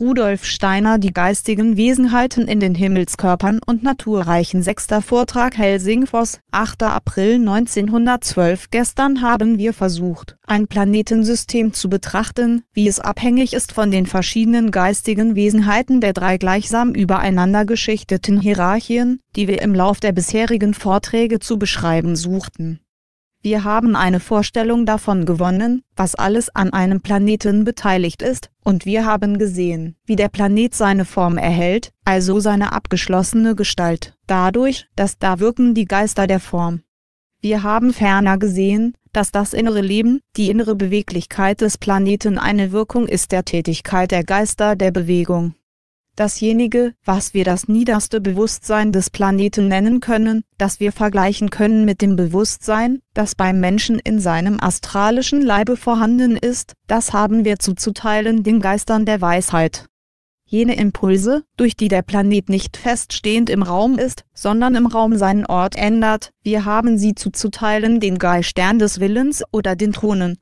Rudolf Steiner Die geistigen Wesenheiten in den Himmelskörpern und Naturreichen Sechster Vortrag Helsingfors, 8. April 1912 Gestern haben wir versucht, ein Planetensystem zu betrachten, wie es abhängig ist von den verschiedenen geistigen Wesenheiten der drei gleichsam übereinander geschichteten Hierarchien, die wir im Lauf der bisherigen Vorträge zu beschreiben suchten wir haben eine Vorstellung davon gewonnen, was alles an einem Planeten beteiligt ist, und wir haben gesehen, wie der Planet seine Form erhält, also seine abgeschlossene Gestalt, dadurch, dass da wirken die Geister der Form. Wir haben ferner gesehen, dass das innere Leben, die innere Beweglichkeit des Planeten eine Wirkung ist der Tätigkeit der Geister der Bewegung dasjenige, was wir das niederste Bewusstsein des Planeten nennen können, das wir vergleichen können mit dem Bewusstsein, das beim Menschen in seinem astralischen Leibe vorhanden ist, das haben wir zuzuteilen den Geistern der Weisheit. Jene Impulse, durch die der Planet nicht feststehend im Raum ist, sondern im Raum seinen Ort ändert, wir haben sie zuzuteilen den Geistern des Willens oder den Thronen,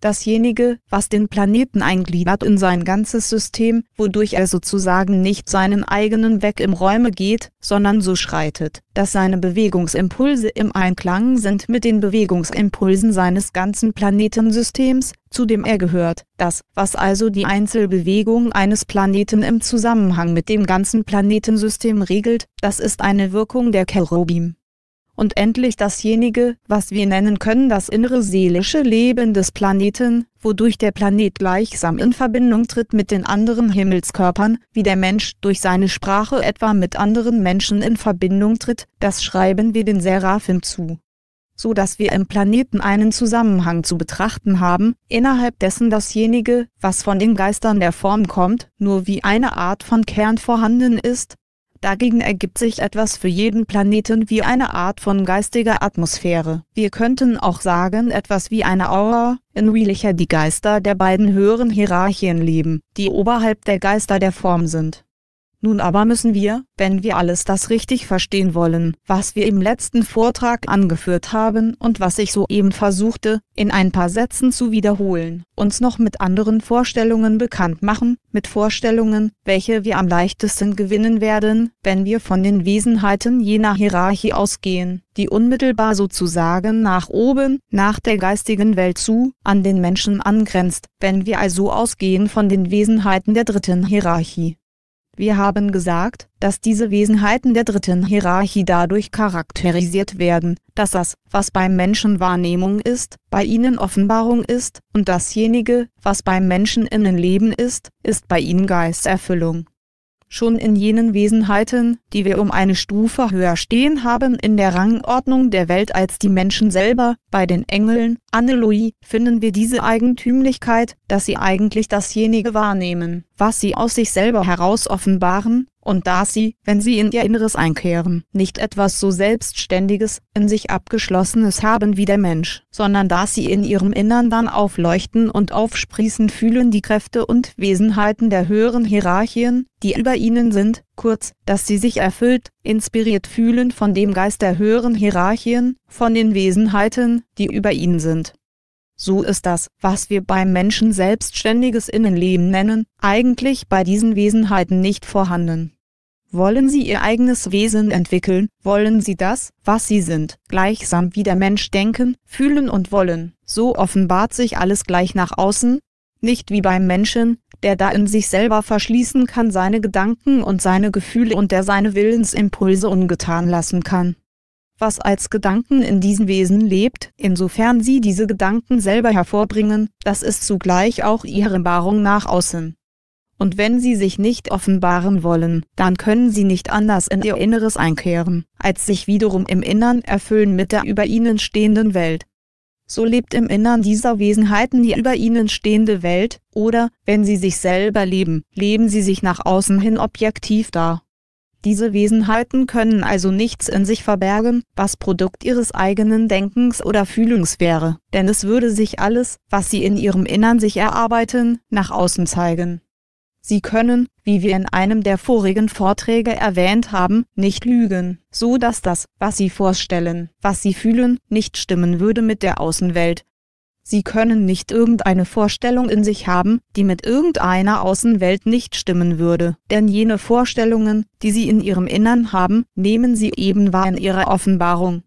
dasjenige, was den Planeten eingliedert in sein ganzes System, wodurch er sozusagen nicht seinen eigenen Weg im Räume geht, sondern so schreitet, dass seine Bewegungsimpulse im Einklang sind mit den Bewegungsimpulsen seines ganzen Planetensystems, zu dem er gehört. Das, was also die Einzelbewegung eines Planeten im Zusammenhang mit dem ganzen Planetensystem regelt, das ist eine Wirkung der Cherubim und endlich dasjenige, was wir nennen können das innere seelische Leben des Planeten, wodurch der Planet gleichsam in Verbindung tritt mit den anderen Himmelskörpern, wie der Mensch durch seine Sprache etwa mit anderen Menschen in Verbindung tritt, das schreiben wir den Seraphim zu so dass wir im Planeten einen Zusammenhang zu betrachten haben, innerhalb dessen dasjenige, was von den Geistern der Form kommt, nur wie eine Art von Kern vorhanden ist, Dagegen ergibt sich etwas für jeden Planeten wie eine Art von geistiger Atmosphäre. Wir könnten auch sagen etwas wie eine Aura, in welcher die Geister der beiden höheren Hierarchien leben, die oberhalb der Geister der Form sind. Nun aber müssen wir, wenn wir alles das richtig verstehen wollen, was wir im letzten Vortrag angeführt haben und was ich soeben versuchte, in ein paar Sätzen zu wiederholen, uns noch mit anderen Vorstellungen bekannt machen, mit Vorstellungen, welche wir am leichtesten gewinnen werden, wenn wir von den Wesenheiten jener Hierarchie ausgehen, die unmittelbar sozusagen nach oben, nach der geistigen Welt zu, an den Menschen angrenzt, wenn wir also ausgehen von den Wesenheiten der dritten Hierarchie wir haben gesagt, dass diese Wesenheiten der dritten Hierarchie dadurch charakterisiert werden, dass das, was beim Menschen Wahrnehmung ist, bei ihnen Offenbarung ist, und dasjenige, was beim Menschen innen Leben ist, ist bei ihnen Geisterfüllung. Schon in jenen Wesenheiten, die wir um eine Stufe höher stehen haben in der Rangordnung der Welt als die Menschen selber, bei den Engeln, Aneloi, finden wir diese Eigentümlichkeit, dass sie eigentlich dasjenige wahrnehmen, was sie aus sich selber heraus offenbaren, und da sie, wenn sie in ihr Inneres einkehren, nicht etwas so Selbstständiges, in sich Abgeschlossenes haben wie der Mensch, sondern da sie in ihrem Innern dann aufleuchten und aufsprießen fühlen die Kräfte und Wesenheiten der höheren Hierarchien, die über ihnen sind, kurz, dass sie sich erfüllt, inspiriert fühlen von dem Geist der höheren Hierarchien, von den Wesenheiten, die über ihnen sind. So ist das, was wir beim Menschen selbstständiges Innenleben nennen, eigentlich bei diesen Wesenheiten nicht vorhanden. Wollen Sie Ihr eigenes Wesen entwickeln, wollen Sie das, was Sie sind, gleichsam wie der Mensch denken, fühlen und wollen, so offenbart sich alles gleich nach außen, nicht wie beim Menschen, der da in sich selber verschließen kann seine Gedanken und seine Gefühle und der seine Willensimpulse ungetan lassen kann. Was als Gedanken in diesen Wesen lebt, insofern sie diese Gedanken selber hervorbringen, das ist zugleich auch ihre Wahrung nach außen und wenn sie sich nicht offenbaren wollen, dann können sie nicht anders in ihr Inneres einkehren, als sich wiederum im Innern erfüllen mit der über ihnen stehenden Welt. So lebt im Innern dieser Wesenheiten die über ihnen stehende Welt, oder, wenn sie sich selber leben, leben sie sich nach außen hin objektiv dar. Diese Wesenheiten können also nichts in sich verbergen, was Produkt ihres eigenen Denkens oder Fühlens wäre, denn es würde sich alles, was sie in ihrem Innern sich erarbeiten, nach außen zeigen. Sie können, wie wir in einem der vorigen Vorträge erwähnt haben, nicht lügen, so dass das, was Sie vorstellen, was Sie fühlen, nicht stimmen würde mit der Außenwelt. Sie können nicht irgendeine Vorstellung in sich haben, die mit irgendeiner Außenwelt nicht stimmen würde, denn jene Vorstellungen, die Sie in Ihrem Innern haben, nehmen Sie eben wahr in Ihrer Offenbarung.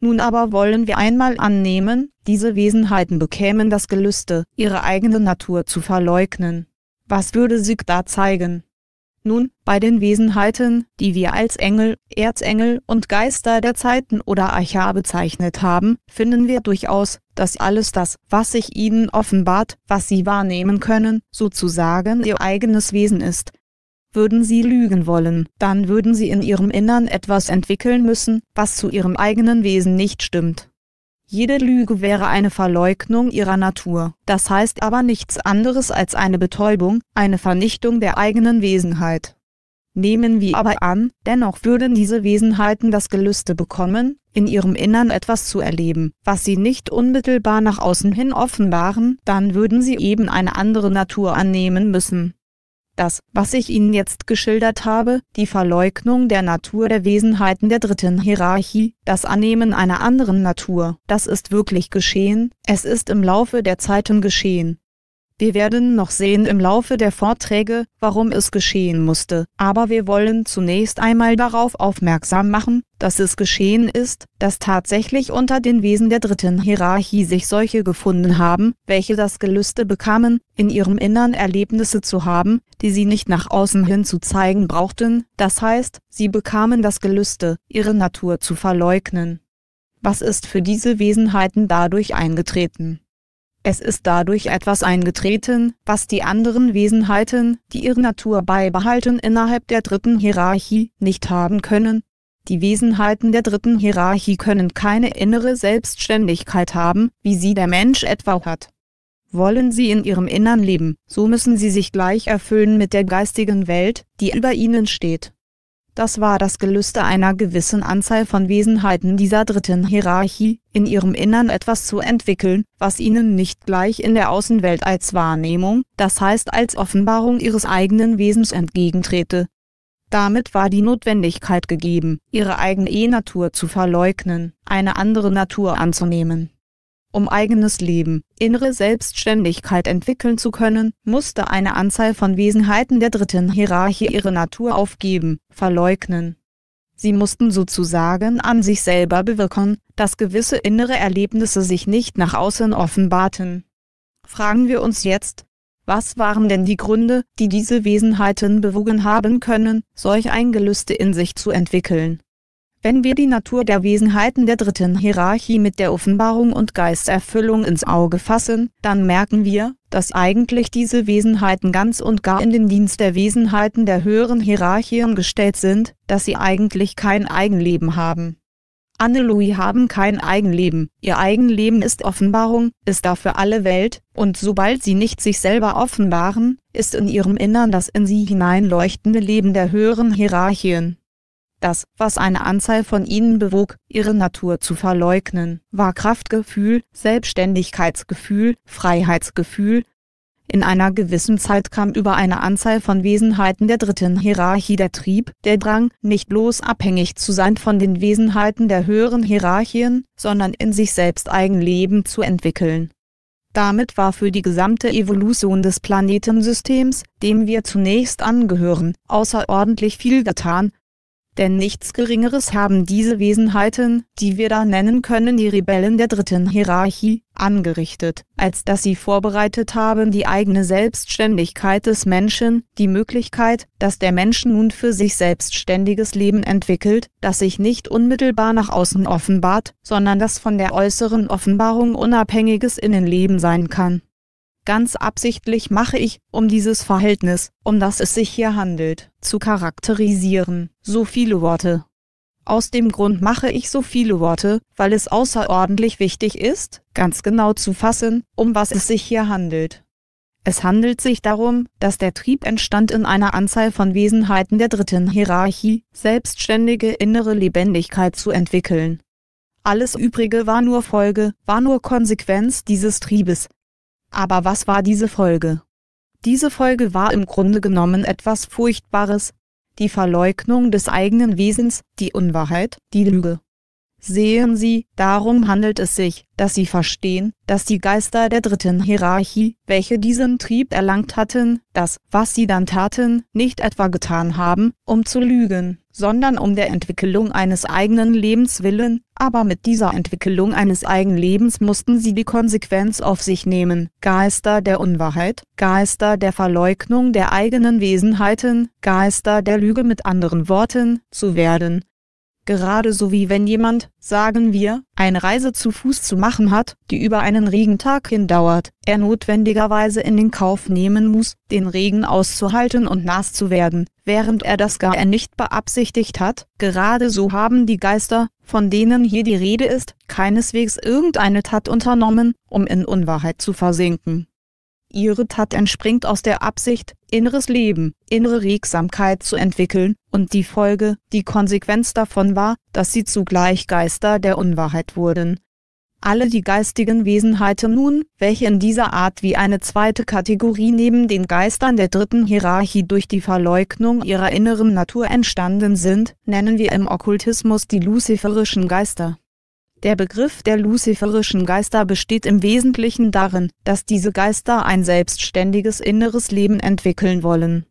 Nun aber wollen wir einmal annehmen, diese Wesenheiten bekämen das Gelüste, ihre eigene Natur zu verleugnen was würde sich da zeigen? Nun, bei den Wesenheiten, die wir als Engel, Erzengel und Geister der Zeiten oder Archa bezeichnet haben, finden wir durchaus, dass alles das, was sich ihnen offenbart, was sie wahrnehmen können, sozusagen ihr eigenes Wesen ist. Würden sie lügen wollen, dann würden sie in ihrem Innern etwas entwickeln müssen, was zu ihrem eigenen Wesen nicht stimmt. Jede Lüge wäre eine Verleugnung ihrer Natur, das heißt aber nichts anderes als eine Betäubung, eine Vernichtung der eigenen Wesenheit. Nehmen wir aber an, dennoch würden diese Wesenheiten das Gelüste bekommen, in ihrem Innern etwas zu erleben, was sie nicht unmittelbar nach außen hin offenbaren, dann würden sie eben eine andere Natur annehmen müssen das, was ich Ihnen jetzt geschildert habe, die Verleugnung der Natur der Wesenheiten der dritten Hierarchie, das Annehmen einer anderen Natur, das ist wirklich geschehen, es ist im Laufe der Zeiten geschehen, wir werden noch sehen im Laufe der Vorträge, warum es geschehen musste, aber wir wollen zunächst einmal darauf aufmerksam machen, dass es geschehen ist, dass tatsächlich unter den Wesen der dritten Hierarchie sich solche gefunden haben, welche das Gelüste bekamen, in ihrem Innern Erlebnisse zu haben, die sie nicht nach außen hin zu zeigen brauchten, das heißt, sie bekamen das Gelüste, ihre Natur zu verleugnen. Was ist für diese Wesenheiten dadurch eingetreten? Es ist dadurch etwas eingetreten, was die anderen Wesenheiten, die ihre Natur beibehalten innerhalb der dritten Hierarchie, nicht haben können. Die Wesenheiten der dritten Hierarchie können keine innere Selbstständigkeit haben, wie sie der Mensch etwa hat. Wollen sie in ihrem Innern leben, so müssen sie sich gleich erfüllen mit der geistigen Welt, die über ihnen steht. Das war das Gelüste einer gewissen Anzahl von Wesenheiten dieser dritten Hierarchie, in ihrem Innern etwas zu entwickeln, was ihnen nicht gleich in der Außenwelt als Wahrnehmung, das heißt als Offenbarung ihres eigenen Wesens entgegentrete. Damit war die Notwendigkeit gegeben, ihre eigene E-Natur zu verleugnen, eine andere Natur anzunehmen um eigenes Leben, innere Selbstständigkeit entwickeln zu können, musste eine Anzahl von Wesenheiten der dritten Hierarchie ihre Natur aufgeben, verleugnen. Sie mussten sozusagen an sich selber bewirken, dass gewisse innere Erlebnisse sich nicht nach außen offenbarten. Fragen wir uns jetzt, was waren denn die Gründe, die diese Wesenheiten bewogen haben können, solch ein Gelüste in sich zu entwickeln? Wenn wir die Natur der Wesenheiten der dritten Hierarchie mit der Offenbarung und Geisterfüllung ins Auge fassen, dann merken wir, dass eigentlich diese Wesenheiten ganz und gar in den Dienst der Wesenheiten der höheren Hierarchien gestellt sind, dass sie eigentlich kein Eigenleben haben. Anne-Louis haben kein Eigenleben, ihr Eigenleben ist Offenbarung, ist dafür alle Welt, und sobald sie nicht sich selber offenbaren, ist in ihrem Innern das in sie hineinleuchtende Leben der höheren Hierarchien. Das, was eine Anzahl von ihnen bewog, ihre Natur zu verleugnen, war Kraftgefühl, Selbstständigkeitsgefühl, Freiheitsgefühl. In einer gewissen Zeit kam über eine Anzahl von Wesenheiten der dritten Hierarchie der Trieb, der Drang, nicht bloß abhängig zu sein von den Wesenheiten der höheren Hierarchien, sondern in sich selbst Eigenleben zu entwickeln. Damit war für die gesamte Evolution des Planetensystems, dem wir zunächst angehören, außerordentlich viel getan, denn nichts Geringeres haben diese Wesenheiten, die wir da nennen können, die Rebellen der dritten Hierarchie, angerichtet, als dass sie vorbereitet haben die eigene Selbstständigkeit des Menschen, die Möglichkeit, dass der Mensch nun für sich selbstständiges Leben entwickelt, das sich nicht unmittelbar nach außen offenbart, sondern das von der äußeren Offenbarung unabhängiges Innenleben sein kann. Ganz absichtlich mache ich, um dieses Verhältnis, um das es sich hier handelt, zu charakterisieren, so viele Worte. Aus dem Grund mache ich so viele Worte, weil es außerordentlich wichtig ist, ganz genau zu fassen, um was es sich hier handelt. Es handelt sich darum, dass der Trieb entstand in einer Anzahl von Wesenheiten der dritten Hierarchie, selbstständige innere Lebendigkeit zu entwickeln. Alles Übrige war nur Folge, war nur Konsequenz dieses Triebes, aber was war diese Folge? Diese Folge war im Grunde genommen etwas Furchtbares, die Verleugnung des eigenen Wesens, die Unwahrheit, die Lüge. Sehen Sie, darum handelt es sich, dass Sie verstehen, dass die Geister der dritten Hierarchie, welche diesen Trieb erlangt hatten, das, was sie dann taten, nicht etwa getan haben, um zu lügen, sondern um der Entwicklung eines eigenen Lebens willen, aber mit dieser Entwicklung eines eigenen Lebens mussten sie die Konsequenz auf sich nehmen. Geister der Unwahrheit, Geister der Verleugnung der eigenen Wesenheiten, Geister der Lüge mit anderen Worten, zu werden, Gerade so wie wenn jemand, sagen wir, eine Reise zu Fuß zu machen hat, die über einen Regentag hindauert, er notwendigerweise in den Kauf nehmen muss, den Regen auszuhalten und nass zu werden, während er das gar nicht beabsichtigt hat. Gerade so haben die Geister, von denen hier die Rede ist, keineswegs irgendeine Tat unternommen, um in Unwahrheit zu versinken. Ihre Tat entspringt aus der Absicht, inneres Leben, innere Regsamkeit zu entwickeln und die Folge, die Konsequenz davon war, dass sie zugleich Geister der Unwahrheit wurden. Alle die geistigen Wesenheiten nun, welche in dieser Art wie eine zweite Kategorie neben den Geistern der dritten Hierarchie durch die Verleugnung ihrer inneren Natur entstanden sind, nennen wir im Okkultismus die luziferischen Geister. Der Begriff der luziferischen Geister besteht im Wesentlichen darin, dass diese Geister ein selbstständiges inneres Leben entwickeln wollen.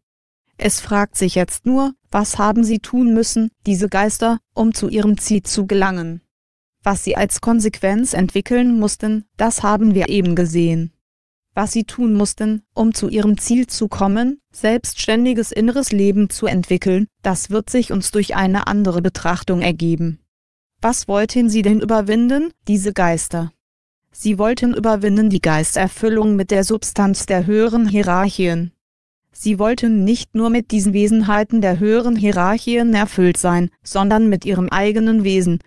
Es fragt sich jetzt nur, was haben sie tun müssen, diese Geister, um zu ihrem Ziel zu gelangen. Was sie als Konsequenz entwickeln mussten, das haben wir eben gesehen. Was sie tun mussten, um zu ihrem Ziel zu kommen, selbstständiges inneres Leben zu entwickeln, das wird sich uns durch eine andere Betrachtung ergeben. Was wollten sie denn überwinden, diese Geister? Sie wollten überwinden die Geisterfüllung mit der Substanz der höheren Hierarchien. Sie wollten nicht nur mit diesen Wesenheiten der höheren Hierarchien erfüllt sein, sondern mit ihrem eigenen Wesen,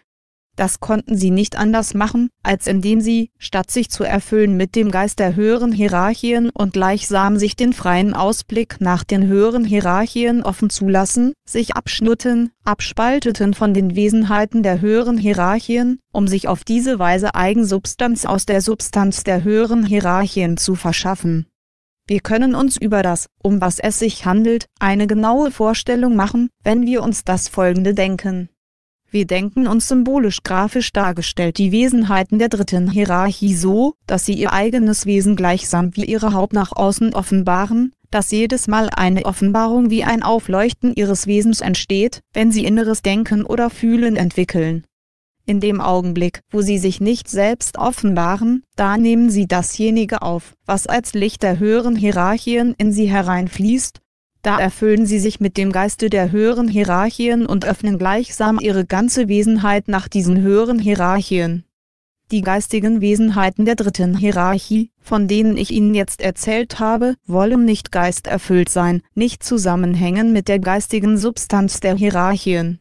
das konnten sie nicht anders machen, als indem sie, statt sich zu erfüllen mit dem Geist der höheren Hierarchien und gleichsam sich den freien Ausblick nach den höheren Hierarchien offen zulassen, sich abschnurrten, abspalteten von den Wesenheiten der höheren Hierarchien, um sich auf diese Weise Eigensubstanz aus der Substanz der höheren Hierarchien zu verschaffen. Wir können uns über das, um was es sich handelt, eine genaue Vorstellung machen, wenn wir uns das Folgende denken. Wir denken uns symbolisch grafisch dargestellt die Wesenheiten der dritten Hierarchie so, dass sie ihr eigenes Wesen gleichsam wie ihre Haut nach außen offenbaren, dass jedes Mal eine Offenbarung wie ein Aufleuchten ihres Wesens entsteht, wenn sie inneres Denken oder Fühlen entwickeln. In dem Augenblick, wo sie sich nicht selbst offenbaren, da nehmen sie dasjenige auf, was als Licht der höheren Hierarchien in sie hereinfließt, da erfüllen sie sich mit dem Geiste der höheren Hierarchien und öffnen gleichsam ihre ganze Wesenheit nach diesen höheren Hierarchien. Die geistigen Wesenheiten der dritten Hierarchie, von denen ich Ihnen jetzt erzählt habe, wollen nicht geisterfüllt sein, nicht zusammenhängen mit der geistigen Substanz der Hierarchien.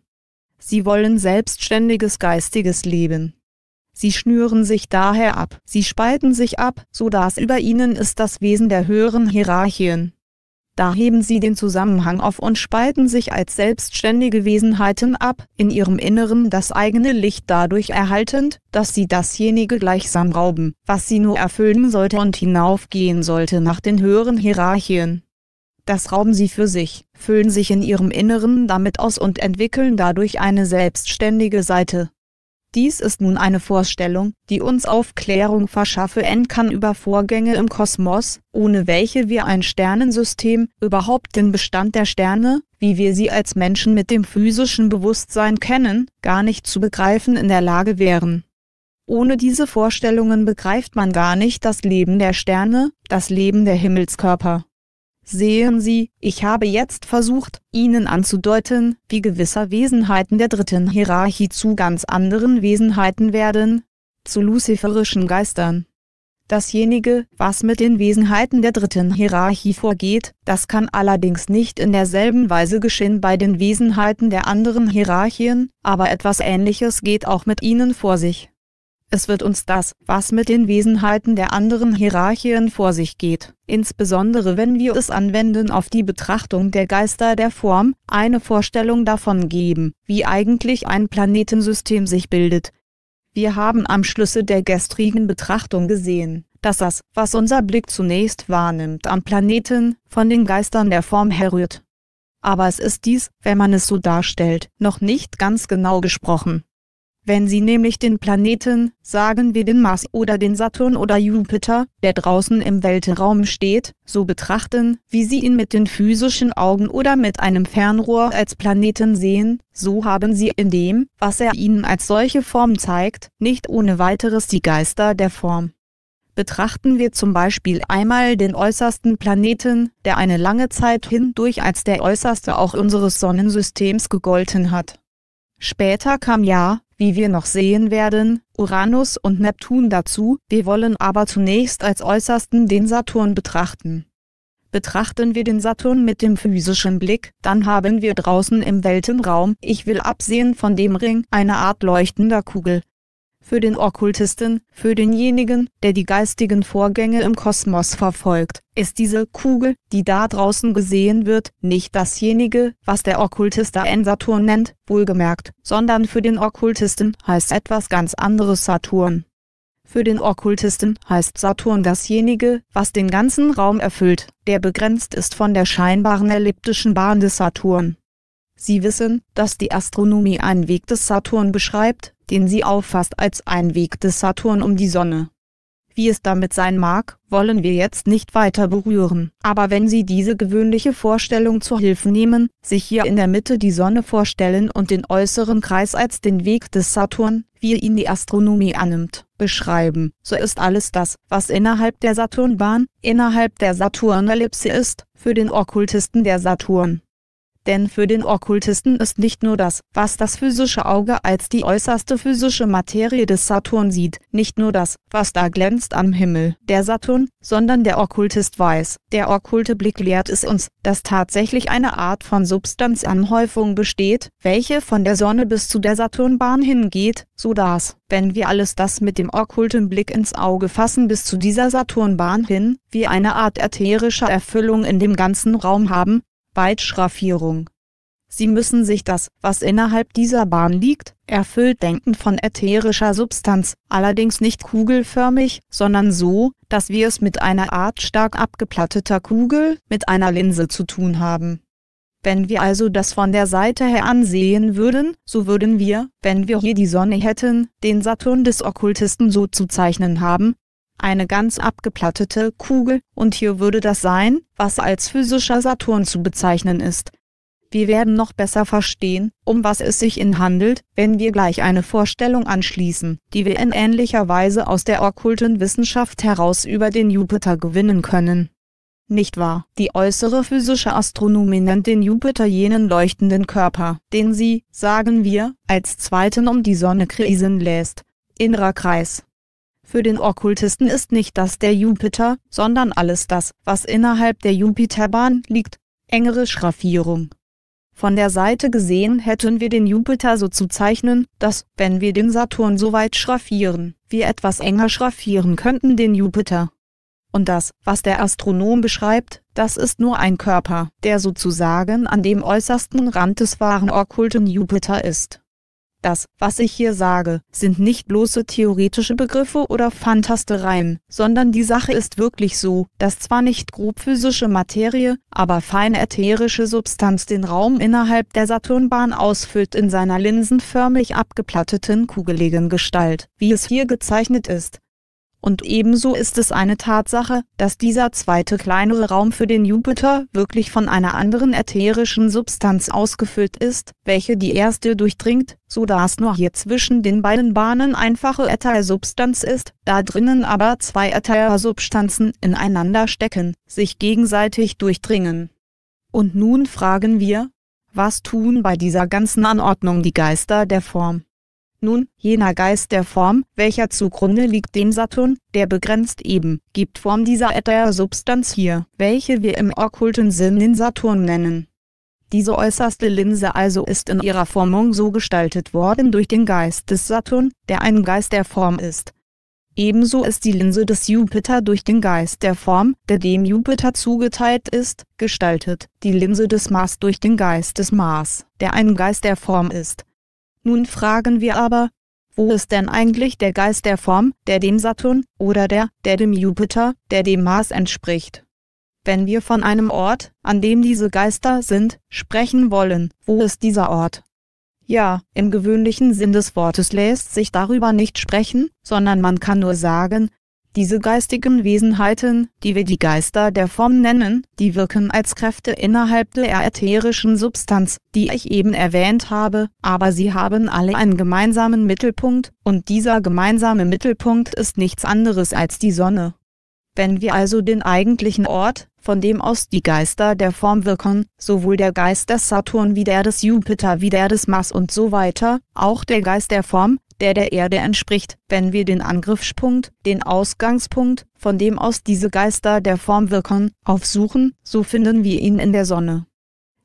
Sie wollen selbstständiges geistiges Leben. Sie schnüren sich daher ab, sie spalten sich ab, so dass über ihnen ist das Wesen der höheren Hierarchien. Da heben sie den Zusammenhang auf und spalten sich als selbstständige Wesenheiten ab, in ihrem Inneren das eigene Licht dadurch erhaltend, dass sie dasjenige gleichsam rauben, was sie nur erfüllen sollte und hinaufgehen sollte nach den höheren Hierarchien. Das rauben sie für sich, füllen sich in ihrem Inneren damit aus und entwickeln dadurch eine selbstständige Seite, dies ist nun eine Vorstellung, die uns Aufklärung verschaffen kann über Vorgänge im Kosmos, ohne welche wir ein Sternensystem, überhaupt den Bestand der Sterne, wie wir sie als Menschen mit dem physischen Bewusstsein kennen, gar nicht zu begreifen in der Lage wären. Ohne diese Vorstellungen begreift man gar nicht das Leben der Sterne, das Leben der Himmelskörper. Sehen Sie, ich habe jetzt versucht, Ihnen anzudeuten, wie gewisser Wesenheiten der dritten Hierarchie zu ganz anderen Wesenheiten werden, zu luziferischen Geistern. Dasjenige, was mit den Wesenheiten der dritten Hierarchie vorgeht, das kann allerdings nicht in derselben Weise geschehen bei den Wesenheiten der anderen Hierarchien, aber etwas Ähnliches geht auch mit ihnen vor sich. Es wird uns das, was mit den Wesenheiten der anderen Hierarchien vor sich geht, insbesondere wenn wir es anwenden auf die Betrachtung der Geister der Form, eine Vorstellung davon geben, wie eigentlich ein Planetensystem sich bildet. Wir haben am Schlüsse der gestrigen Betrachtung gesehen, dass das, was unser Blick zunächst wahrnimmt am Planeten, von den Geistern der Form herrührt. Aber es ist dies, wenn man es so darstellt, noch nicht ganz genau gesprochen. Wenn Sie nämlich den Planeten, sagen wir den Mars oder den Saturn oder Jupiter, der draußen im Weltraum steht, so betrachten, wie Sie ihn mit den physischen Augen oder mit einem Fernrohr als Planeten sehen, so haben Sie in dem, was er Ihnen als solche Form zeigt, nicht ohne weiteres die Geister der Form. Betrachten wir zum Beispiel einmal den äußersten Planeten, der eine lange Zeit hindurch als der äußerste auch unseres Sonnensystems gegolten hat. Später kam ja, wie wir noch sehen werden, Uranus und Neptun dazu, wir wollen aber zunächst als äußersten den Saturn betrachten. Betrachten wir den Saturn mit dem physischen Blick, dann haben wir draußen im Weltenraum, ich will absehen von dem Ring, eine Art leuchtender Kugel, für den Okkultisten, für denjenigen, der die geistigen Vorgänge im Kosmos verfolgt, ist diese Kugel, die da draußen gesehen wird, nicht dasjenige, was der Okkultist da Saturn nennt, wohlgemerkt, sondern für den Okkultisten heißt etwas ganz anderes Saturn. Für den Okkultisten heißt Saturn dasjenige, was den ganzen Raum erfüllt, der begrenzt ist von der scheinbaren elliptischen Bahn des Saturn. Sie wissen, dass die Astronomie einen Weg des Saturn beschreibt, den sie auffasst als einen Weg des Saturn um die Sonne. Wie es damit sein mag, wollen wir jetzt nicht weiter berühren, aber wenn Sie diese gewöhnliche Vorstellung zur Hilfe nehmen, sich hier in der Mitte die Sonne vorstellen und den äußeren Kreis als den Weg des Saturn, wie ihn die Astronomie annimmt, beschreiben, so ist alles das, was innerhalb der Saturnbahn, innerhalb der Saturnellipse ist, für den Okkultisten der Saturn. Denn für den Okkultisten ist nicht nur das, was das physische Auge als die äußerste physische Materie des Saturn sieht, nicht nur das, was da glänzt am Himmel, der Saturn, sondern der Okkultist weiß, der okkulte Blick lehrt es uns, dass tatsächlich eine Art von Substanzanhäufung besteht, welche von der Sonne bis zu der Saturnbahn hingeht, so dass, wenn wir alles das mit dem okkulten Blick ins Auge fassen bis zu dieser Saturnbahn hin, wir eine Art ätherischer Erfüllung in dem ganzen Raum haben, Weitschraffierung. Sie müssen sich das, was innerhalb dieser Bahn liegt, erfüllt denken von ätherischer Substanz, allerdings nicht kugelförmig, sondern so, dass wir es mit einer Art stark abgeplatteter Kugel mit einer Linse zu tun haben. Wenn wir also das von der Seite her ansehen würden, so würden wir, wenn wir hier die Sonne hätten, den Saturn des Okkultisten so zu zeichnen haben, eine ganz abgeplattete Kugel, und hier würde das sein, was als physischer Saturn zu bezeichnen ist. Wir werden noch besser verstehen, um was es sich in handelt, wenn wir gleich eine Vorstellung anschließen, die wir in ähnlicher Weise aus der okkulten Wissenschaft heraus über den Jupiter gewinnen können. Nicht wahr? Die äußere physische Astronomie nennt den Jupiter jenen leuchtenden Körper, den sie, sagen wir, als zweiten um die Sonne kreisen lässt. Innerer Kreis für den Okkultisten ist nicht das der Jupiter, sondern alles das, was innerhalb der Jupiterbahn liegt, engere Schraffierung. Von der Seite gesehen hätten wir den Jupiter so zu zeichnen, dass, wenn wir den Saturn so weit schraffieren, wir etwas enger schraffieren könnten den Jupiter. Und das, was der Astronom beschreibt, das ist nur ein Körper, der sozusagen an dem äußersten Rand des wahren okkulten Jupiter ist. Das, was ich hier sage, sind nicht bloße theoretische Begriffe oder Fantastereien, sondern die Sache ist wirklich so, dass zwar nicht grob physische Materie, aber feine ätherische Substanz den Raum innerhalb der Saturnbahn ausfüllt in seiner linsenförmig abgeplatteten kugeligen Gestalt, wie es hier gezeichnet ist. Und ebenso ist es eine Tatsache, dass dieser zweite kleinere Raum für den Jupiter wirklich von einer anderen ätherischen Substanz ausgefüllt ist, welche die erste durchdringt, so dass nur hier zwischen den beiden Bahnen einfache Äthersubstanz ist, da drinnen aber zwei Äthersubstanzen ineinander stecken, sich gegenseitig durchdringen. Und nun fragen wir, was tun bei dieser ganzen Anordnung die Geister der Form? Nun, jener Geist der Form, welcher zugrunde liegt dem Saturn, der begrenzt eben, gibt Form dieser äther Substanz hier, welche wir im okkulten Sinn den Saturn nennen. Diese äußerste Linse also ist in ihrer Formung so gestaltet worden durch den Geist des Saturn, der ein Geist der Form ist. Ebenso ist die Linse des Jupiter durch den Geist der Form, der dem Jupiter zugeteilt ist, gestaltet, die Linse des Mars durch den Geist des Mars, der ein Geist der Form ist. Nun fragen wir aber, wo ist denn eigentlich der Geist der Form, der dem Saturn oder der, der dem Jupiter, der dem Mars entspricht? Wenn wir von einem Ort, an dem diese Geister sind, sprechen wollen, wo ist dieser Ort? Ja, im gewöhnlichen Sinn des Wortes lässt sich darüber nicht sprechen, sondern man kann nur sagen, diese geistigen Wesenheiten, die wir die Geister der Form nennen, die wirken als Kräfte innerhalb der ätherischen Substanz, die ich eben erwähnt habe, aber sie haben alle einen gemeinsamen Mittelpunkt, und dieser gemeinsame Mittelpunkt ist nichts anderes als die Sonne. Wenn wir also den eigentlichen Ort, von dem aus die Geister der Form wirken, sowohl der Geist des Saturn wie der des Jupiter wie der des Mars und so weiter, auch der Geist der Form, der der Erde entspricht, wenn wir den Angriffspunkt, den Ausgangspunkt, von dem aus diese Geister der Form wirken, aufsuchen, so finden wir ihn in der Sonne.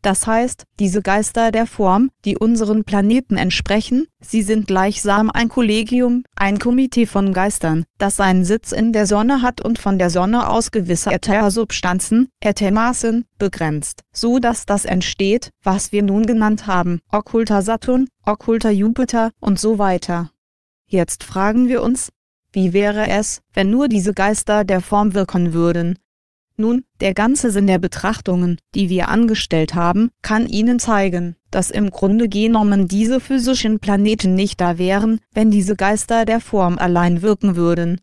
Das heißt, diese Geister der Form, die unseren Planeten entsprechen, sie sind gleichsam ein Kollegium, ein Komitee von Geistern, das seinen Sitz in der Sonne hat und von der Sonne aus gewisse Äthersubstanzen, Äthermaßen, begrenzt, so dass das entsteht, was wir nun genannt haben, okkulter Saturn, okkulter Jupiter und so weiter. Jetzt fragen wir uns, wie wäre es, wenn nur diese Geister der Form wirken würden, nun, der ganze Sinn der Betrachtungen, die wir angestellt haben, kann Ihnen zeigen, dass im Grunde genommen diese physischen Planeten nicht da wären, wenn diese Geister der Form allein wirken würden.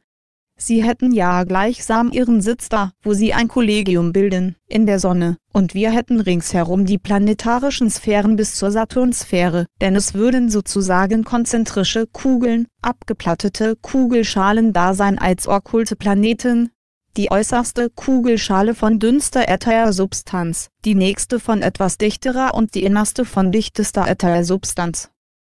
Sie hätten ja gleichsam ihren Sitz da, wo sie ein Kollegium bilden, in der Sonne, und wir hätten ringsherum die planetarischen Sphären bis zur Saturnsphäre, denn es würden sozusagen konzentrische Kugeln, abgeplattete Kugelschalen da sein als okkulte Planeten, die äußerste Kugelschale von dünnster Äthersubstanz, die nächste von etwas dichterer und die innerste von dichtester Äthersubstanz.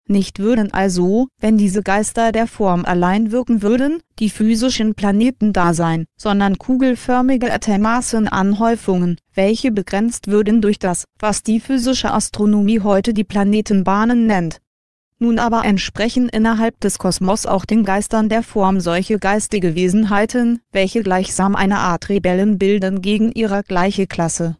Nicht würden also, wenn diese Geister der Form allein wirken würden, die physischen Planeten da sein, sondern kugelförmige Äthermassen-Anhäufungen, welche begrenzt würden durch das, was die physische Astronomie heute die Planetenbahnen nennt. Nun aber entsprechen innerhalb des Kosmos auch den Geistern der Form solche geistige Wesenheiten, welche gleichsam eine Art Rebellen bilden gegen ihre gleiche Klasse.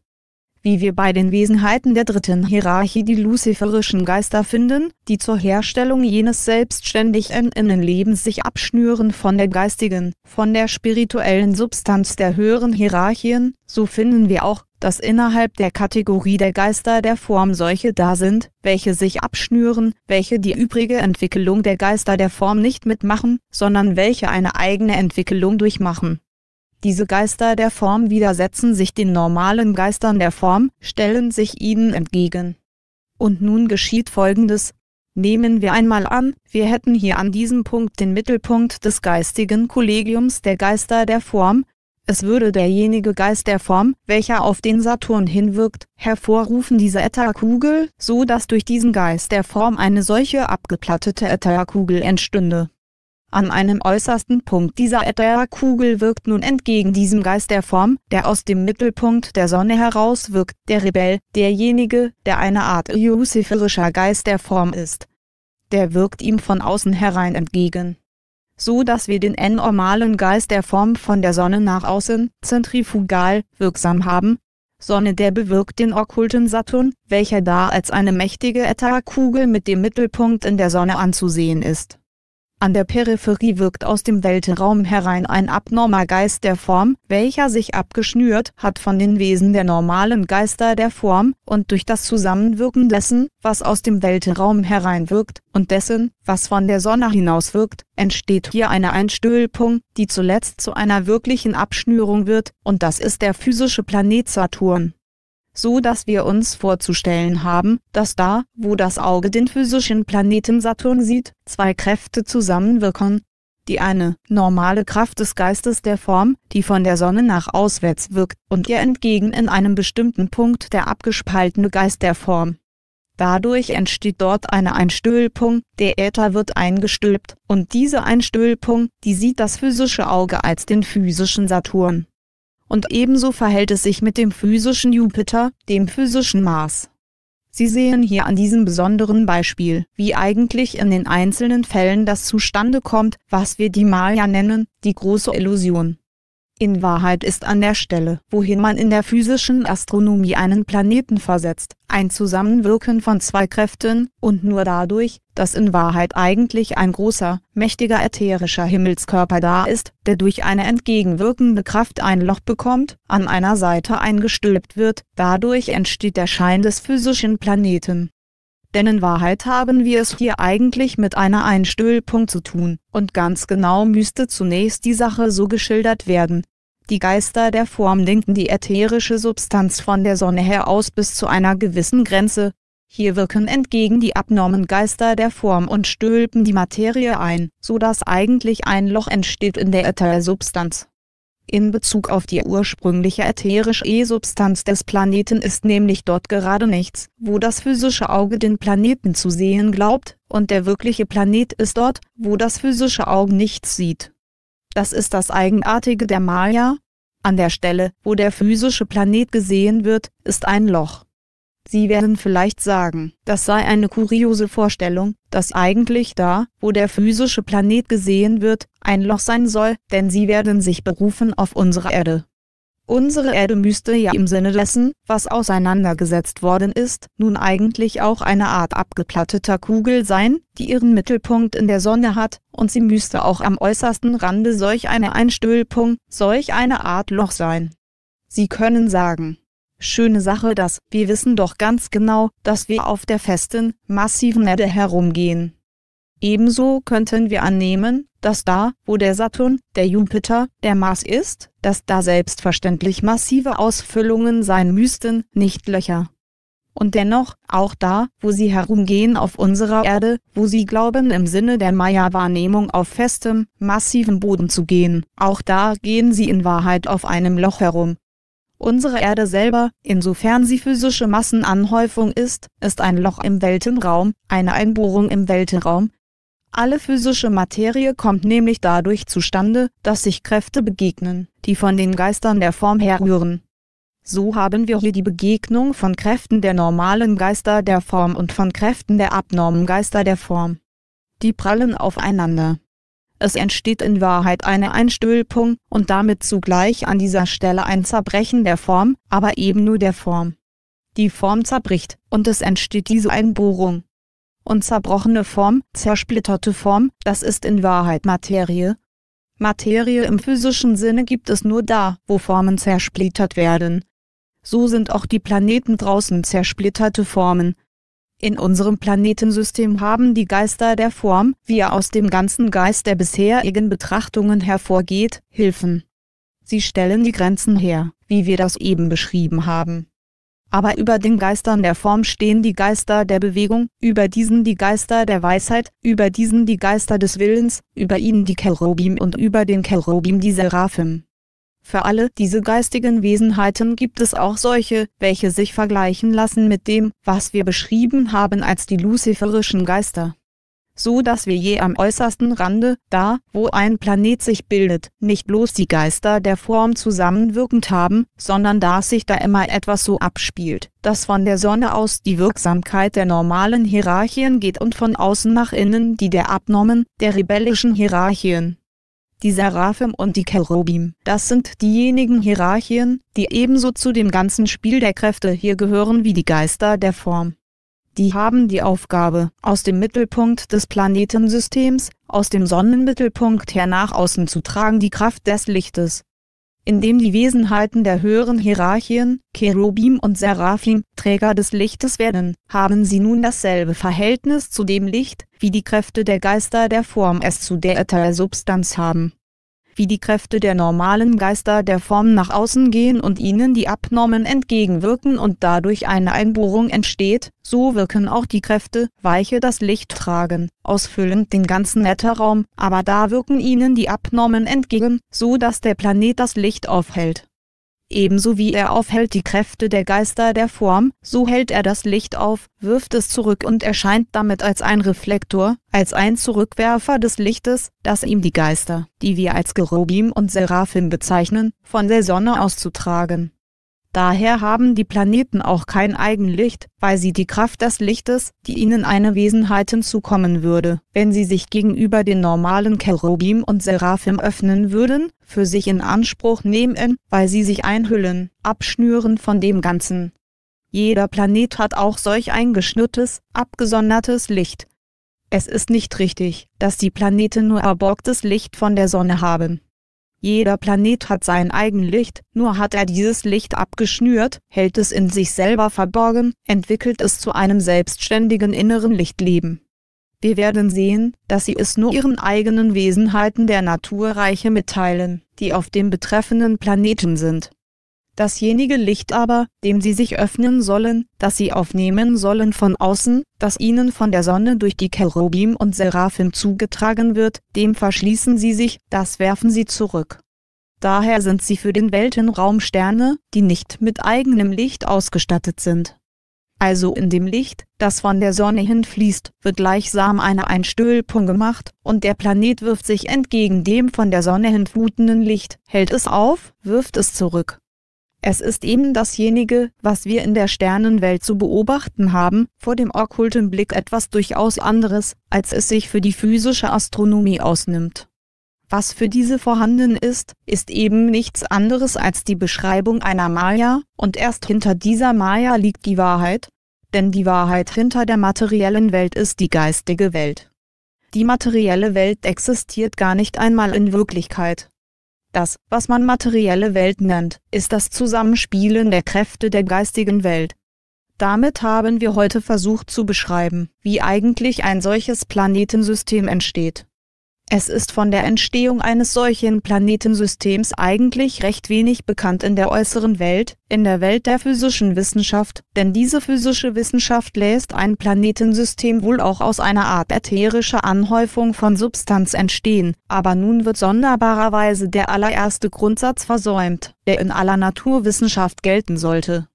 Wie wir bei den Wesenheiten der dritten Hierarchie die luziferischen Geister finden, die zur Herstellung jenes selbstständigen Innenlebens sich abschnüren von der geistigen, von der spirituellen Substanz der höheren Hierarchien, so finden wir auch dass innerhalb der Kategorie der Geister der Form solche da sind, welche sich abschnüren, welche die übrige Entwicklung der Geister der Form nicht mitmachen, sondern welche eine eigene Entwicklung durchmachen. Diese Geister der Form widersetzen sich den normalen Geistern der Form, stellen sich ihnen entgegen. Und nun geschieht Folgendes. Nehmen wir einmal an, wir hätten hier an diesem Punkt den Mittelpunkt des geistigen Kollegiums der Geister der Form, es würde derjenige Geist der Form, welcher auf den Saturn hinwirkt, hervorrufen diese Ätherkugel, so dass durch diesen Geist der Form eine solche abgeplattete Ätherkugel entstünde. An einem äußersten Punkt dieser Ätherkugel wirkt nun entgegen diesem Geist der Form, der aus dem Mittelpunkt der Sonne heraus wirkt, der Rebell, derjenige, der eine Art luciferischer Geist der Form ist. Der wirkt ihm von außen herein entgegen so dass wir den n-normalen Geist der Form von der Sonne nach außen zentrifugal wirksam haben. Sonne der bewirkt den okkulten Saturn, welcher da als eine mächtige Ätherkugel mit dem Mittelpunkt in der Sonne anzusehen ist. An der Peripherie wirkt aus dem Weltraum herein ein abnormer Geist der Form, welcher sich abgeschnürt hat von den Wesen der normalen Geister der Form, und durch das Zusammenwirken dessen, was aus dem Weltraum hereinwirkt, und dessen, was von der Sonne hinauswirkt, entsteht hier eine Einstülpung, die zuletzt zu einer wirklichen Abschnürung wird, und das ist der physische Planet Saturn so dass wir uns vorzustellen haben, dass da, wo das Auge den physischen Planeten Saturn sieht, zwei Kräfte zusammenwirken. Die eine, normale Kraft des Geistes der Form, die von der Sonne nach auswärts wirkt, und ihr entgegen in einem bestimmten Punkt der abgespaltene Geist der Form. Dadurch entsteht dort eine Einstülpung, der Äther wird eingestülpt, und diese Einstülpung, die sieht das physische Auge als den physischen Saturn. Und ebenso verhält es sich mit dem physischen Jupiter, dem physischen Mars. Sie sehen hier an diesem besonderen Beispiel, wie eigentlich in den einzelnen Fällen das zustande kommt, was wir die Maya nennen, die große Illusion. In Wahrheit ist an der Stelle, wohin man in der physischen Astronomie einen Planeten versetzt, ein Zusammenwirken von zwei Kräften, und nur dadurch, dass in Wahrheit eigentlich ein großer, mächtiger ätherischer Himmelskörper da ist, der durch eine entgegenwirkende Kraft ein Loch bekommt, an einer Seite eingestülpt wird, dadurch entsteht der Schein des physischen Planeten denn in Wahrheit haben wir es hier eigentlich mit einer Einstülpung zu tun, und ganz genau müsste zunächst die Sache so geschildert werden, die Geister der Form lenken die ätherische Substanz von der Sonne her aus bis zu einer gewissen Grenze, hier wirken entgegen die abnormen Geister der Form und stülpen die Materie ein, so dass eigentlich ein Loch entsteht in der Äther-Substanz. In Bezug auf die ursprüngliche ätherische substanz des Planeten ist nämlich dort gerade nichts, wo das physische Auge den Planeten zu sehen glaubt, und der wirkliche Planet ist dort, wo das physische Auge nichts sieht. Das ist das Eigenartige der Maya. An der Stelle, wo der physische Planet gesehen wird, ist ein Loch. Sie werden vielleicht sagen, das sei eine kuriose Vorstellung, dass eigentlich da, wo der physische Planet gesehen wird, ein Loch sein soll, denn sie werden sich berufen auf unsere Erde. Unsere Erde müsste ja im Sinne dessen, was auseinandergesetzt worden ist, nun eigentlich auch eine Art abgeplatteter Kugel sein, die ihren Mittelpunkt in der Sonne hat, und sie müsste auch am äußersten Rande solch eine Einstülpung, solch eine Art Loch sein. Sie können sagen, schöne Sache das, wir wissen doch ganz genau, dass wir auf der festen, massiven Erde herumgehen. Ebenso könnten wir annehmen, dass da, wo der Saturn, der Jupiter, der Mars ist, dass da selbstverständlich massive Ausfüllungen sein müssten, nicht Löcher. Und dennoch, auch da, wo sie herumgehen auf unserer Erde, wo sie glauben im Sinne der Maya-Wahrnehmung auf festem, massiven Boden zu gehen, auch da gehen sie in Wahrheit auf einem Loch herum. Unsere Erde selber, insofern sie physische Massenanhäufung ist, ist ein Loch im Weltenraum, eine Einbohrung im Weltenraum, alle physische Materie kommt nämlich dadurch zustande, dass sich Kräfte begegnen, die von den Geistern der Form herrühren. So haben wir hier die Begegnung von Kräften der normalen Geister der Form und von Kräften der abnormen Geister der Form. Die prallen aufeinander. Es entsteht in Wahrheit eine Einstülpung und damit zugleich an dieser Stelle ein Zerbrechen der Form, aber eben nur der Form. Die Form zerbricht, und es entsteht diese Einbohrung und zerbrochene Form, zersplitterte Form, das ist in Wahrheit Materie. Materie im physischen Sinne gibt es nur da, wo Formen zersplittert werden. So sind auch die Planeten draußen zersplitterte Formen. In unserem Planetensystem haben die Geister der Form, wie er aus dem ganzen Geist der bisherigen Betrachtungen hervorgeht, Hilfen. Sie stellen die Grenzen her, wie wir das eben beschrieben haben aber über den Geistern der Form stehen die Geister der Bewegung, über diesen die Geister der Weisheit, über diesen die Geister des Willens, über ihnen die Cherubim und über den Cherubim die Seraphim. Für alle diese geistigen Wesenheiten gibt es auch solche, welche sich vergleichen lassen mit dem, was wir beschrieben haben als die luziferischen Geister so dass wir je am äußersten Rande, da wo ein Planet sich bildet, nicht bloß die Geister der Form zusammenwirkend haben, sondern dass sich da immer etwas so abspielt, dass von der Sonne aus die Wirksamkeit der normalen Hierarchien geht und von außen nach innen die der abnormen, der rebellischen Hierarchien die Seraphim und die Cherubim. Das sind diejenigen Hierarchien, die ebenso zu dem ganzen Spiel der Kräfte hier gehören wie die Geister der Form. Die haben die Aufgabe, aus dem Mittelpunkt des Planetensystems, aus dem Sonnenmittelpunkt her nach außen zu tragen die Kraft des Lichtes. Indem die Wesenheiten der höheren Hierarchien, Cherubim und Seraphim, Träger des Lichtes werden, haben sie nun dasselbe Verhältnis zu dem Licht, wie die Kräfte der Geister der Form es zu der Eter-Substanz haben wie die Kräfte der normalen Geister der Form nach außen gehen und ihnen die Abnormen entgegenwirken und dadurch eine Einbohrung entsteht, so wirken auch die Kräfte, weiche das Licht tragen, ausfüllend den ganzen Netterraum, aber da wirken ihnen die Abnormen entgegen, so dass der Planet das Licht aufhält. Ebenso wie er aufhält die Kräfte der Geister der Form, so hält er das Licht auf, wirft es zurück und erscheint damit als ein Reflektor, als ein Zurückwerfer des Lichtes, das ihm die Geister, die wir als Gerubim und Seraphim bezeichnen, von der Sonne auszutragen Daher haben die Planeten auch kein Eigenlicht, weil sie die Kraft des Lichtes, die ihnen eine Wesenheit hinzukommen würde, wenn sie sich gegenüber den normalen Cherubim und Seraphim öffnen würden, für sich in Anspruch nehmen, weil sie sich einhüllen, abschnüren von dem Ganzen. Jeder Planet hat auch solch ein geschnürtes, abgesondertes Licht. Es ist nicht richtig, dass die Planeten nur erborgtes Licht von der Sonne haben. Jeder Planet hat sein Eigenlicht, nur hat er dieses Licht abgeschnürt, hält es in sich selber verborgen, entwickelt es zu einem selbstständigen inneren Lichtleben. Wir werden sehen, dass sie es nur ihren eigenen Wesenheiten der Naturreiche mitteilen, die auf dem betreffenden Planeten sind dasjenige Licht aber, dem sie sich öffnen sollen, das sie aufnehmen sollen von außen, das ihnen von der Sonne durch die Cherubim und Seraphim zugetragen wird, dem verschließen sie sich, das werfen sie zurück. Daher sind sie für den Weltenraum Sterne, die nicht mit eigenem Licht ausgestattet sind. Also in dem Licht, das von der Sonne hinfließt, wird gleichsam eine Einstülpung gemacht, und der Planet wirft sich entgegen dem von der Sonne hinflutenden Licht, hält es auf, wirft es zurück. Es ist eben dasjenige, was wir in der Sternenwelt zu beobachten haben, vor dem okkulten Blick etwas durchaus anderes, als es sich für die physische Astronomie ausnimmt. Was für diese vorhanden ist, ist eben nichts anderes als die Beschreibung einer Maya, und erst hinter dieser Maya liegt die Wahrheit, denn die Wahrheit hinter der materiellen Welt ist die geistige Welt. Die materielle Welt existiert gar nicht einmal in Wirklichkeit. Das, was man materielle Welt nennt, ist das Zusammenspielen der Kräfte der geistigen Welt. Damit haben wir heute versucht zu beschreiben, wie eigentlich ein solches Planetensystem entsteht. Es ist von der Entstehung eines solchen Planetensystems eigentlich recht wenig bekannt in der äußeren Welt, in der Welt der physischen Wissenschaft, denn diese physische Wissenschaft lässt ein Planetensystem wohl auch aus einer Art ätherischer Anhäufung von Substanz entstehen, aber nun wird sonderbarerweise der allererste Grundsatz versäumt, der in aller Naturwissenschaft gelten sollte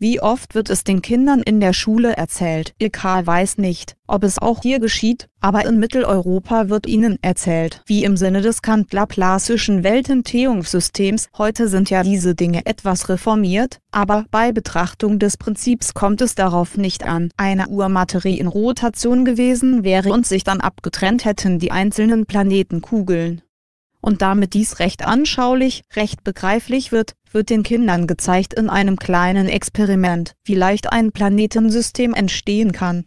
wie oft wird es den Kindern in der Schule erzählt? Ihr Karl weiß nicht, ob es auch hier geschieht, aber in Mitteleuropa wird ihnen erzählt, wie im Sinne des kant-laplassischen Weltentstehungssystems. Heute sind ja diese Dinge etwas reformiert, aber bei Betrachtung des Prinzips kommt es darauf nicht an. Eine Urmaterie in Rotation gewesen wäre und sich dann abgetrennt hätten die einzelnen Planetenkugeln und damit dies recht anschaulich, recht begreiflich wird, wird den Kindern gezeigt in einem kleinen Experiment, wie leicht ein Planetensystem entstehen kann.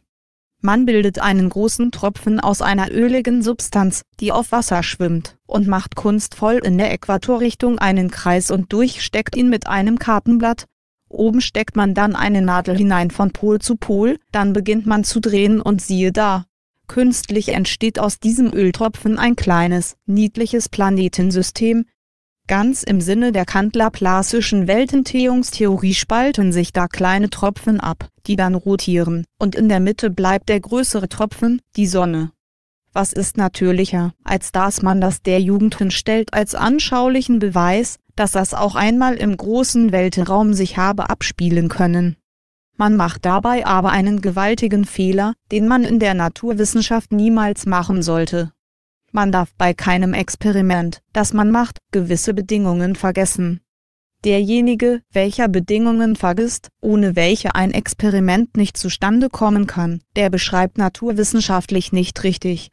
Man bildet einen großen Tropfen aus einer öligen Substanz, die auf Wasser schwimmt, und macht kunstvoll in der Äquatorrichtung einen Kreis und durchsteckt ihn mit einem Kartenblatt. Oben steckt man dann eine Nadel hinein von Pol zu Pol, dann beginnt man zu drehen und siehe da. Künstlich entsteht aus diesem Öltropfen ein kleines, niedliches Planetensystem, Ganz im Sinne der Kantler-Plassischen Weltentstehungstheorie spalten sich da kleine Tropfen ab, die dann rotieren, und in der Mitte bleibt der größere Tropfen, die Sonne. Was ist natürlicher, als dass man das der Jugend hinstellt als anschaulichen Beweis, dass das auch einmal im großen Weltraum sich habe abspielen können. Man macht dabei aber einen gewaltigen Fehler, den man in der Naturwissenschaft niemals machen sollte. Man darf bei keinem Experiment, das man macht, gewisse Bedingungen vergessen. Derjenige, welcher Bedingungen vergisst, ohne welche ein Experiment nicht zustande kommen kann, der beschreibt naturwissenschaftlich nicht richtig.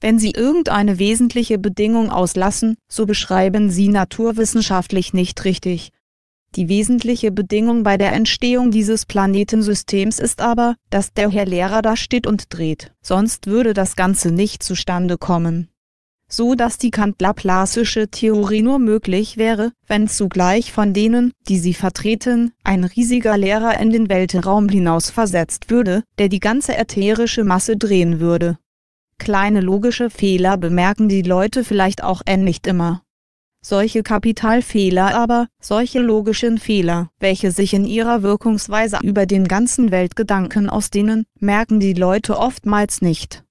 Wenn Sie irgendeine wesentliche Bedingung auslassen, so beschreiben Sie naturwissenschaftlich nicht richtig. Die wesentliche Bedingung bei der Entstehung dieses Planetensystems ist aber, dass der Herr Lehrer da steht und dreht, sonst würde das Ganze nicht zustande kommen. So dass die Kant-Laplacische Theorie nur möglich wäre, wenn zugleich von denen, die sie vertreten, ein riesiger Lehrer in den Weltraum hinaus versetzt würde, der die ganze ätherische Masse drehen würde. Kleine logische Fehler bemerken die Leute vielleicht auch ähnlich immer. Solche Kapitalfehler aber, solche logischen Fehler, welche sich in ihrer Wirkungsweise über den ganzen Weltgedanken ausdehnen, merken die Leute oftmals nicht.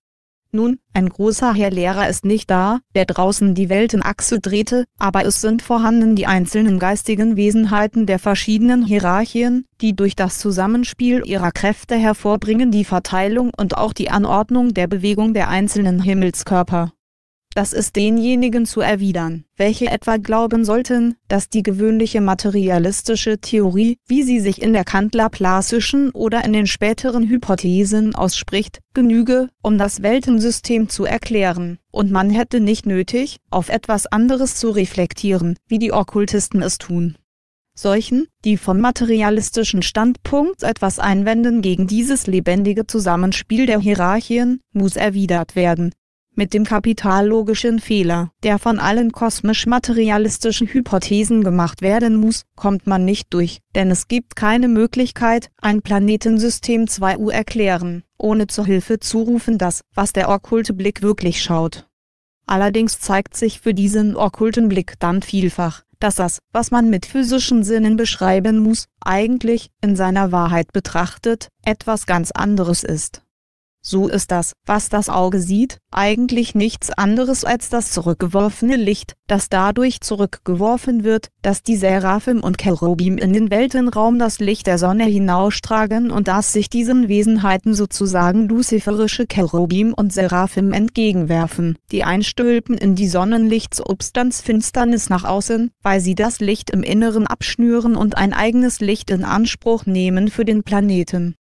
Nun, ein großer Herr Lehrer ist nicht da, der draußen die Weltenachse drehte, aber es sind vorhanden die einzelnen geistigen Wesenheiten der verschiedenen Hierarchien, die durch das Zusammenspiel ihrer Kräfte hervorbringen die Verteilung und auch die Anordnung der Bewegung der einzelnen Himmelskörper das ist denjenigen zu erwidern, welche etwa glauben sollten, dass die gewöhnliche materialistische Theorie, wie sie sich in der kantler laplassischen oder in den späteren Hypothesen ausspricht, genüge, um das Weltensystem zu erklären, und man hätte nicht nötig, auf etwas anderes zu reflektieren, wie die Okkultisten es tun. Solchen, die vom materialistischen Standpunkt etwas einwenden gegen dieses lebendige Zusammenspiel der Hierarchien, muss erwidert werden, mit dem kapitallogischen Fehler, der von allen kosmisch-materialistischen Hypothesen gemacht werden muss, kommt man nicht durch, denn es gibt keine Möglichkeit, ein Planetensystem 2U erklären, ohne zur Hilfe zu rufen das, was der okkulte Blick wirklich schaut. Allerdings zeigt sich für diesen okkulten Blick dann vielfach, dass das, was man mit physischen Sinnen beschreiben muss, eigentlich, in seiner Wahrheit betrachtet, etwas ganz anderes ist. So ist das, was das Auge sieht, eigentlich nichts anderes als das zurückgeworfene Licht, das dadurch zurückgeworfen wird, dass die Seraphim und Cherubim in den Weltenraum das Licht der Sonne hinaustragen und dass sich diesen Wesenheiten sozusagen luziferische Cherubim und Seraphim entgegenwerfen, die einstülpen in die Sonnenlichtsubstanz Finsternis nach außen, weil sie das Licht im Inneren abschnüren und ein eigenes Licht in Anspruch nehmen für den Planeten.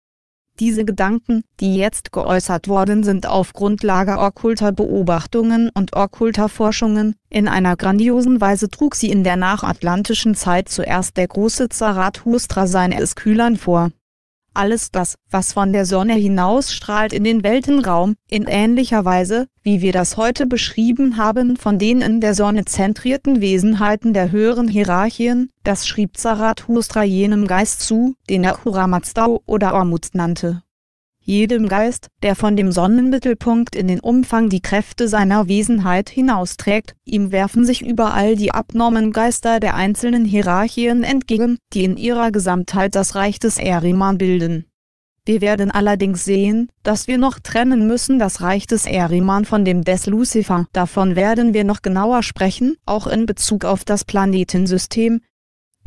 Diese Gedanken, die jetzt geäußert worden sind auf Grundlage okkulter Beobachtungen und okkulter Forschungen, in einer grandiosen Weise trug sie in der nachatlantischen Zeit zuerst der große Zarathustra seine Eskülern vor alles das, was von der Sonne hinausstrahlt in den Weltenraum, in ähnlicher Weise, wie wir das heute beschrieben haben von den in der Sonne zentrierten Wesenheiten der höheren Hierarchien, das schrieb Zarathustra jenem Geist zu, den er Kuramazdau oder Ormuz nannte jedem Geist, der von dem Sonnenmittelpunkt in den Umfang die Kräfte seiner Wesenheit hinausträgt, ihm werfen sich überall die abnormen Geister der einzelnen Hierarchien entgegen, die in ihrer Gesamtheit das Reich des Eriman bilden. Wir werden allerdings sehen, dass wir noch trennen müssen das Reich des Eriman von dem des Lucifer. Davon werden wir noch genauer sprechen, auch in Bezug auf das Planetensystem,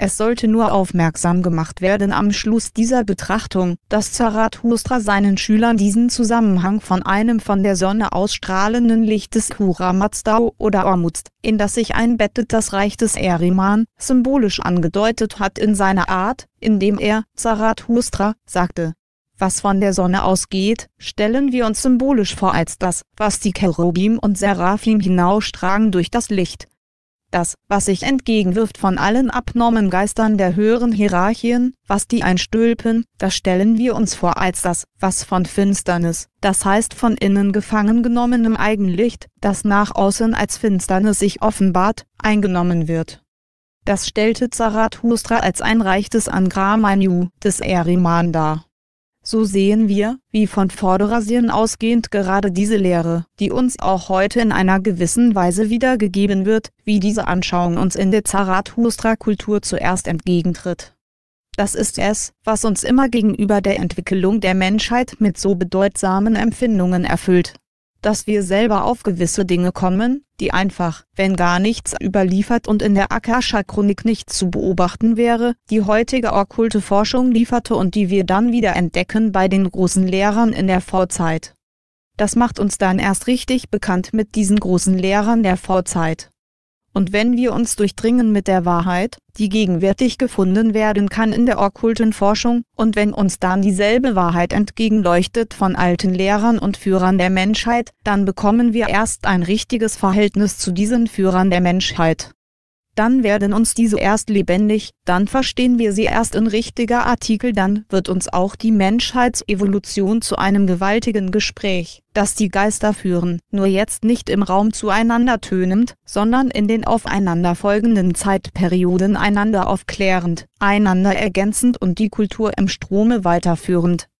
es sollte nur aufmerksam gemacht werden am Schluss dieser Betrachtung, dass Zarathustra seinen Schülern diesen Zusammenhang von einem von der Sonne ausstrahlenden Licht des Kuramazdau oder Ormuzd, in das sich einbettet das Reich des Eriman, symbolisch angedeutet hat in seiner Art, indem er, Zarathustra, sagte, was von der Sonne ausgeht, stellen wir uns symbolisch vor als das, was die Cherubim und Seraphim hinausstragen durch das Licht, das, was sich entgegenwirft von allen abnormen Geistern der höheren Hierarchien, was die einstülpen, das stellen wir uns vor als das, was von Finsternis, das heißt von innen gefangen genommenem Eigenlicht, das nach außen als Finsternis sich offenbart, eingenommen wird. Das stellte Zarathustra als ein reichtes Angramanyu des Eriman dar so sehen wir, wie von Vorderasien ausgehend gerade diese Lehre, die uns auch heute in einer gewissen Weise wiedergegeben wird, wie diese Anschauung uns in der Zarathustra-Kultur zuerst entgegentritt. Das ist es, was uns immer gegenüber der Entwicklung der Menschheit mit so bedeutsamen Empfindungen erfüllt dass wir selber auf gewisse Dinge kommen, die einfach, wenn gar nichts überliefert und in der Akasha-Chronik nicht zu beobachten wäre, die heutige okkulte Forschung lieferte und die wir dann wieder entdecken bei den großen Lehrern in der Vorzeit. Das macht uns dann erst richtig bekannt mit diesen großen Lehrern der Vorzeit und wenn wir uns durchdringen mit der Wahrheit, die gegenwärtig gefunden werden kann in der okkulten Forschung, und wenn uns dann dieselbe Wahrheit entgegenleuchtet von alten Lehrern und Führern der Menschheit, dann bekommen wir erst ein richtiges Verhältnis zu diesen Führern der Menschheit dann werden uns diese erst lebendig, dann verstehen wir sie erst in richtiger Artikel, dann wird uns auch die Menschheitsevolution zu einem gewaltigen Gespräch, das die Geister führen, nur jetzt nicht im Raum zueinander tönend, sondern in den aufeinanderfolgenden Zeitperioden einander aufklärend, einander ergänzend und die Kultur im Strome weiterführend.